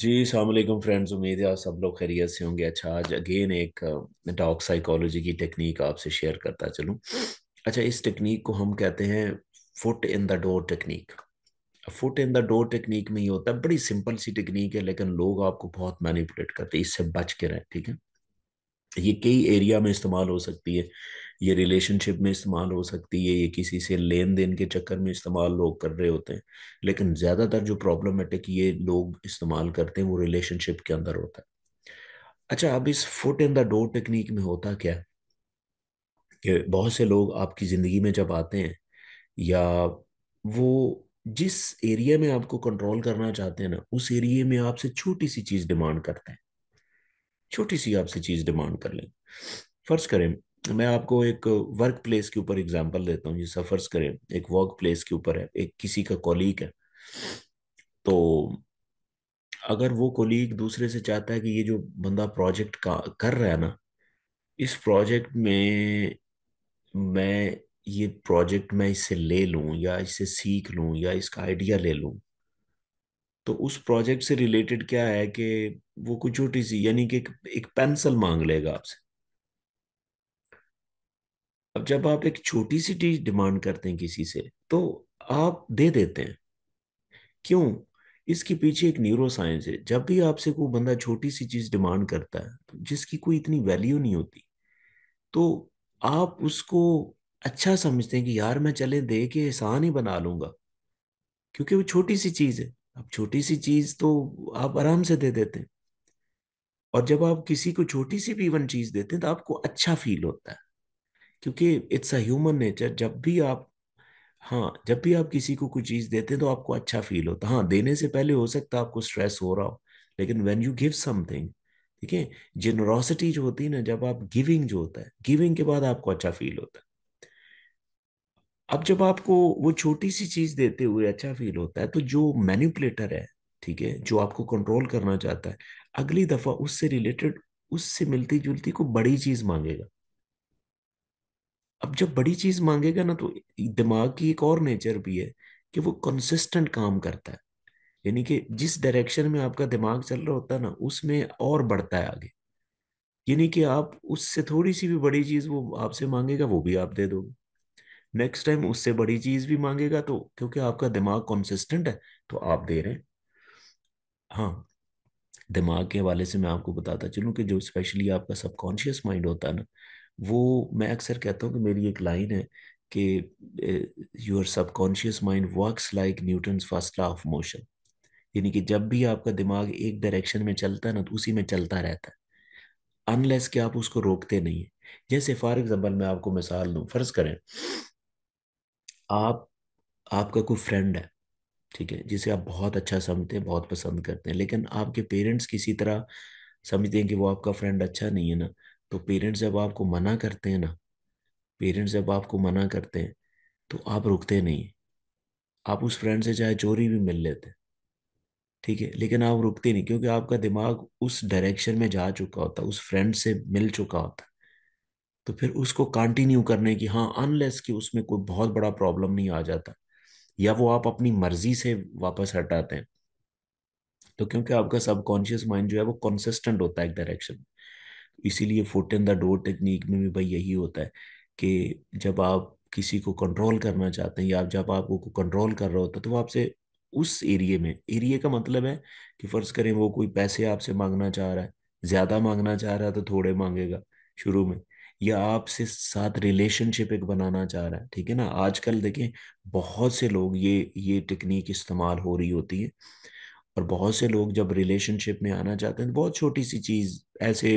जी सलामकुम फ्रेंड्स उम्मीद है आप सब लोग खैरियत से होंगे अच्छा आज अगेन एक डॉग साइकोलॉजी की टेक्निक आपसे शेयर करता चलूँ अच्छा इस टेक्निक को हम कहते हैं foot in the door technique foot in the door technique में ये होता है बड़ी सिंपल सी टेक्निक है लेकिन लोग आपको बहुत मैनिपुलेट करते हैं इससे बच के रहें ठीक है ये कई एरिया में इस्तेमाल हो सकती है ये रिलेशनशिप में इस्तेमाल हो सकती है ये किसी से लेन देन के चक्कर में इस्तेमाल लोग कर रहे होते हैं लेकिन ज़्यादातर जो प्रॉब्लमेटिक ये लोग इस्तेमाल करते हैं वो रिलेशनशिप के अंदर होता है अच्छा अब इस foot in the door technique में होता क्या कि बहुत से लोग आपकी ज़िंदगी में जब आते हैं या वो जिस एरिया में आपको कंट्रोल करना चाहते हैं ना उस एरिया में आपसे छोटी सी चीज़ डिमांड करते हैं छोटी सी आपसे चीज़ डिमांड कर लें फ़र्ज़ करें मैं आपको एक वर्क प्लेस के ऊपर एग्जाम्पल देता हूँ ये सफर्स करें एक वर्क प्लेस के ऊपर है एक किसी का कॉलीग है तो अगर वो कोलीग दूसरे से चाहता है कि ये जो बंदा प्रोजेक्ट का कर रहा है ना इस प्रोजेक्ट में मैं ये प्रोजेक्ट मैं इससे ले लू या इससे सीख लू या इसका आइडिया ले लू तो उस प्रोजेक्ट से रिलेटेड क्या है कि वो कुछ छोटी सी यानी कि एक, एक पेंसिल मांग लेगा आपसे अब जब आप एक छोटी सी चीज डिमांड करते हैं किसी से तो आप दे देते हैं क्यों इसके पीछे एक न्यूरो साइंस है जब भी आपसे कोई बंदा छोटी सी चीज डिमांड करता है तो जिसकी कोई इतनी वैल्यू नहीं होती तो आप उसको अच्छा समझते हैं कि यार मैं चले दे के एहसान ही बना लूंगा क्योंकि वो छोटी सी चीज है अब छोटी सी चीज तो आप आराम से दे देते हैं और जब आप किसी को छोटी सी भी वन चीज देते हैं तो आपको अच्छा फील होता है क्योंकि इट्स अ ह्यूमन नेचर जब भी आप हाँ जब भी आप किसी को कोई चीज़ देते हैं तो आपको अच्छा फील होता हाँ देने से पहले हो सकता है आपको स्ट्रेस हो रहा हो लेकिन वेन यू गिव समथिंग ठीक है जिनरोसिटी जो होती है ना जब आप गिविंग जो होता है गिविंग के बाद आपको अच्छा फील होता है अब जब आपको वो छोटी सी चीज़ देते हुए अच्छा फील होता है तो जो मैन्यूपलेटर है ठीक है जो आपको कंट्रोल करना चाहता है अगली दफ़ा उससे रिलेटेड उससे मिलती जुलती को बड़ी चीज़ मांगेगा अब जब बड़ी चीज मांगेगा ना तो दिमाग की एक और नेचर भी है कि वो कंसिस्टेंट काम करता है यानी कि जिस डायरेक्शन में आपका दिमाग चल रहा होता है ना उसमें और बढ़ता है आगे यानी कि आप उससे थोड़ी सी भी बड़ी चीज वो आपसे मांगेगा वो भी आप दे दोगे नेक्स्ट टाइम उससे बड़ी चीज भी मांगेगा तो क्योंकि आपका दिमाग कॉन्सिस्टेंट है तो आप दे रहे हैं हाँ दिमाग के हवाले से मैं आपको बताता चलूँ कि जो स्पेशली आपका सबकॉन्शियस माइंड होता है ना वो मैं अक्सर कहता हूँ कि मेरी एक लाइन है कि your subconscious mind works like Newton first law of motion यानी कि जब भी आपका दिमाग एक डायरेक्शन में चलता है ना तो उसी में चलता रहता है अनलेस कि आप उसको रोकते नहीं है जैसे फॉर एग्जाम्पल मैं आपको मिसाल दूँ फर्ज करें आप आपका कोई फ्रेंड है ठीक है जिसे आप बहुत अच्छा समझते हैं बहुत पसंद करते हैं लेकिन आपके पेरेंट्स किसी तरह समझते हैं कि वो आपका फ्रेंड अच्छा नहीं है ना तो पेरेंट्स जब आपको मना करते हैं ना पेरेंट्स जब आपको मना करते हैं तो आप रुकते नहीं आप उस फ्रेंड से चाहे चोरी भी मिल लेते ठीक है लेकिन आप रुकते नहीं क्योंकि आपका दिमाग उस डायरेक्शन में जा चुका होता उस फ्रेंड से मिल चुका होता तो फिर उसको कंटिन्यू करने की हाँ अनलेस कि उसमें कोई बहुत बड़ा प्रॉब्लम नहीं आ जाता या वो आप अपनी मर्जी से वापस हटाते हैं तो क्योंकि आपका सबकॉन्शियस माइंड जो है वो कंसिस्टेंट होता है एक डायरेक्शन में इसीलिए foot in the door technique में भी भाई यही होता है कि जब आप किसी को कंट्रोल करना चाहते हैं या आप जब आप को कंट्रोल कर रहा होता है तो वो आपसे उस एरिए में एरिए का मतलब है कि फ़र्ज़ करें वो कोई पैसे आपसे मांगना चाह रहा है ज़्यादा मांगना चाह रहा है तो थोड़े मांगेगा शुरू में या आपसे साथ रिलेशनशिप एक बनाना चाह रहा है ठीक है ना आजकल देखें बहुत से लोग ये ये टेक्निक इस्तेमाल हो रही होती है और बहुत से लोग जब रिलेशनशिप में आना चाहते हैं तो बहुत छोटी सी चीज़ ऐसे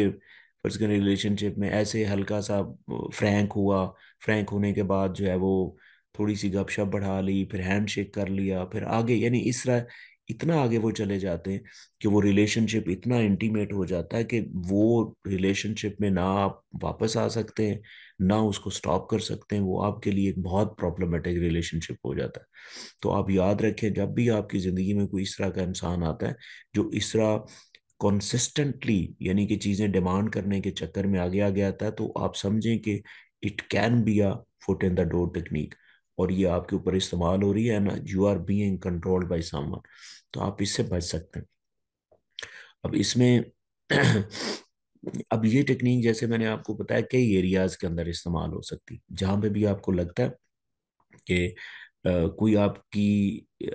पर्सनल रिलेशनशिप में ऐसे हल्का सा फ्रैंक हुआ फ्रैंक होने के बाद जो है वो थोड़ी सी गपशप बढ़ा ली फिर हैंड शेक कर लिया फिर आगे यानी इस तरह इतना आगे वो चले जाते हैं कि वो रिलेशनशिप इतना इंटीमेट हो जाता है कि वो रिलेशनशिप में ना आप वापस आ सकते हैं ना उसको स्टॉप कर सकते हैं वो आपके लिए एक बहुत प्रॉब्लमेटिक रिलेशनशिप हो जाता है तो आप याद रखें जब भी आपकी ज़िंदगी में कोई इस तरह का इंसान आता है जो इस तरह कॉन्सिस्टेंटली यानी कि चीज़ें डिमांड करने के चक्कर में आगे आगे आता है तो आप समझें कि it can be a foot in the door technique और ये आपके ऊपर इस्तेमाल हो रही है ना you are being controlled by someone तो आप इससे बच सकते हैं अब इसमें अब ये टेक्निक जैसे मैंने आपको बताया कई एरियाज के अंदर इस्तेमाल हो सकती जहां पे भी आपको लगता है कि कोई आपकी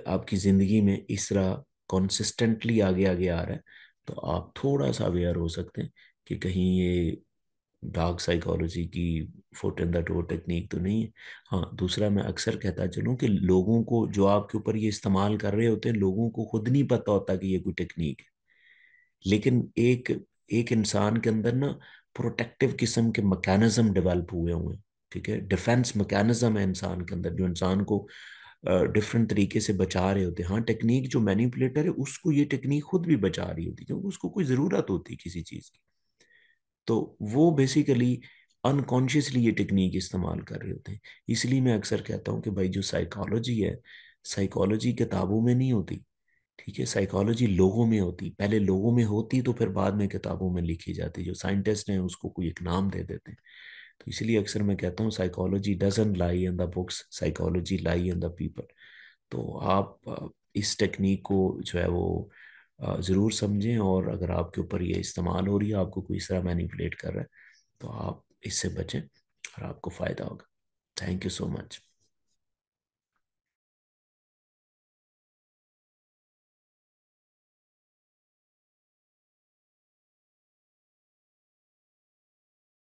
आपकी ज़िंदगी में इस तरह कॉन्सिस्टेंटली आगे आगे आ रहा है तो आप थोड़ा सा अवेयर हो सकते हैं कि कहीं ये डार्क साइकोलॉजी की foot in the door technique तो नहीं है हाँ दूसरा मैं अक्सर कहता चलूँ कि लोगों को जो आपके ऊपर ये इस्तेमाल कर रहे होते हैं लोगों को खुद नहीं पता होता कि ये कोई टेक्निक है लेकिन एक एक इंसान के अंदर ना प्रोटेक्टिव किस्म के मकैनिज्म डेवलप हुए हुए हैं ठीक है डिफेंस मकैनिज्म है इंसान के अंदर जो इंसान को डिफरेंट तरीके से बचा रहे होते हैं हाँ टेक्निक जो मैनिपुलेटर है उसको ये टेक्निक खुद भी बचा रही होती है क्योंकि उसको कोई ज़रूरत होती है किसी चीज़ की तो वो बेसिकली अनकॉन्शियसली ये टेक्निक इस्तेमाल कर रहे होते हैं इसलिए मैं अक्सर कहता हूँ कि भाई जो साइकोलॉजी है साइकोलॉजी किताबों में नहीं होती ठीक है साइकोलॉजी लोगों में होती पहले लोगों में होती तो फिर बाद में किताबों में लिखी जाती जो साइंटिस्ट हैं उसको कोई एक नाम दे देते हैं तो इसलिए अक्सर मैं कहता हूँ psychology doesn't lie in the books psychology lie in the people तो आप इस टेक्निक को जो है वो ज़रूर समझें और अगर आपके ऊपर ये इस्तेमाल हो रही है आपको कोई इस तरह मैनिपुलेट कर रहा है तो आप इससे बचें और आपको फ़ायदा होगा थैंक यू सो मच